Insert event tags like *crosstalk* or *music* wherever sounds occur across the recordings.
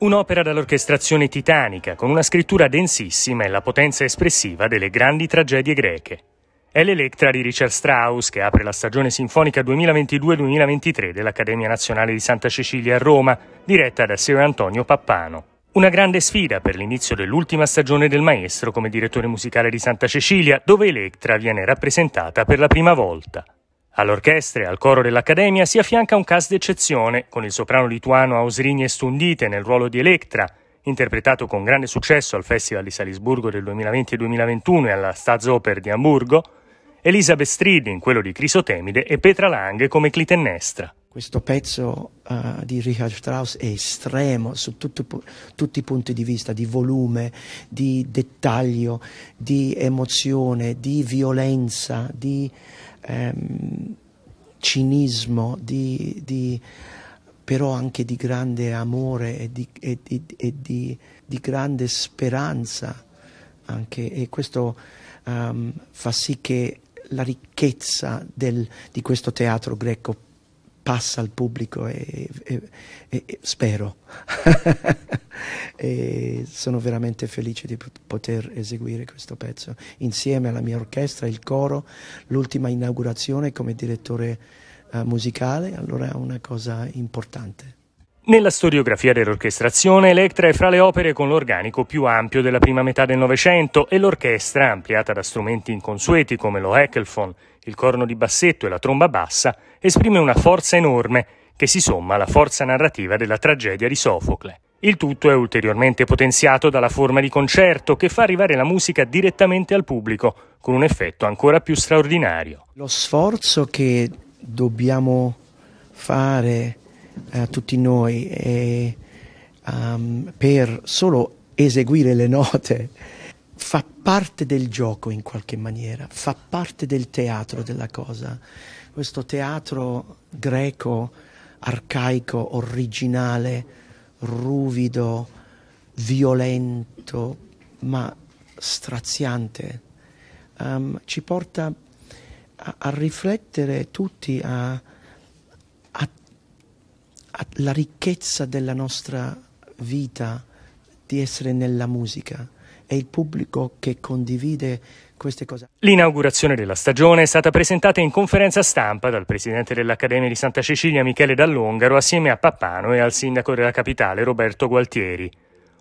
Un'opera dall'orchestrazione titanica, con una scrittura densissima e la potenza espressiva delle grandi tragedie greche. È l'Electra di Richard Strauss che apre la stagione sinfonica 2022-2023 dell'Accademia Nazionale di Santa Cecilia a Roma, diretta da Sir Antonio Pappano. Una grande sfida per l'inizio dell'ultima stagione del maestro come direttore musicale di Santa Cecilia, dove Electra viene rappresentata per la prima volta. All'orchestra e al coro dell'Accademia si affianca un cast d'eccezione, con il soprano lituano Ausrinie Stundite nel ruolo di Electra, interpretato con grande successo al Festival di Salisburgo del 2020 e 2021 e alla Staatsoper di Amburgo, Elisabeth Strid in quello di Crisotemide e Petra Lange come Clitennestra. Questo pezzo uh, di Richard Strauss è estremo su tutto, tutti i punti di vista, di volume, di dettaglio, di emozione, di violenza, di ehm, cinismo, di, di, però anche di grande amore e di, e, e, e di grande speranza. Anche, e questo um, fa sì che la ricchezza del, di questo teatro greco passa al pubblico e, e, e, e spero. *laughs* sono veramente felice di poter eseguire questo pezzo insieme alla mia orchestra, il coro, l'ultima inaugurazione come direttore uh, musicale, allora è una cosa importante. Nella storiografia dell'orchestrazione, Electra è fra le opere con l'organico più ampio della prima metà del Novecento e l'orchestra, ampliata da strumenti inconsueti come lo heckelphon, il corno di bassetto e la tromba bassa, esprime una forza enorme che si somma alla forza narrativa della tragedia di Sofocle. Il tutto è ulteriormente potenziato dalla forma di concerto che fa arrivare la musica direttamente al pubblico, con un effetto ancora più straordinario. Lo sforzo che dobbiamo fare eh, a tutti noi e, um, per solo eseguire le note fa parte del gioco in qualche maniera, fa parte del teatro della cosa. Questo teatro greco, arcaico, originale, ruvido, violento, ma straziante, um, ci porta a, a riflettere tutti a la ricchezza della nostra vita di essere nella musica è il pubblico che condivide queste cose. L'inaugurazione della stagione è stata presentata in conferenza stampa dal presidente dell'Accademia di Santa Cecilia Michele Dall'Ongaro assieme a Pappano e al sindaco della capitale Roberto Gualtieri.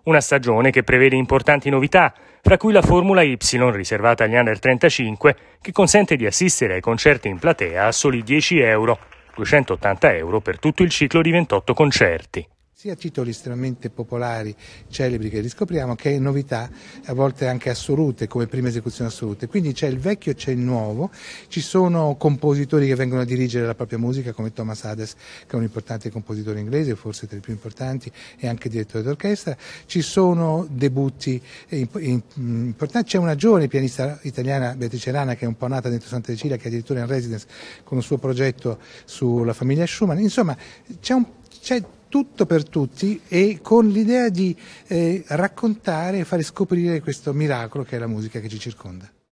Una stagione che prevede importanti novità, fra cui la Formula Y riservata agli under 35 che consente di assistere ai concerti in platea a soli 10 euro. 280 euro per tutto il ciclo di 28 concerti sia titoli estremamente popolari, celebri che riscopriamo, che novità a volte anche assolute, come prime esecuzioni assolute. Quindi c'è il vecchio e c'è il nuovo, ci sono compositori che vengono a dirigere la propria musica, come Thomas Hades, che è un importante compositore inglese, forse tra i più importanti, e anche direttore d'orchestra, ci sono debutti eh, importanti, c'è una giovane pianista italiana, Beatrice Rana, che è un po' nata dentro Santa Cecilia, che è addirittura in residence con un suo progetto sulla famiglia Schumann, insomma c'è un c'è tutto per tutti e con l'idea di eh, raccontare e fare scoprire questo miracolo che è la musica che ci circonda.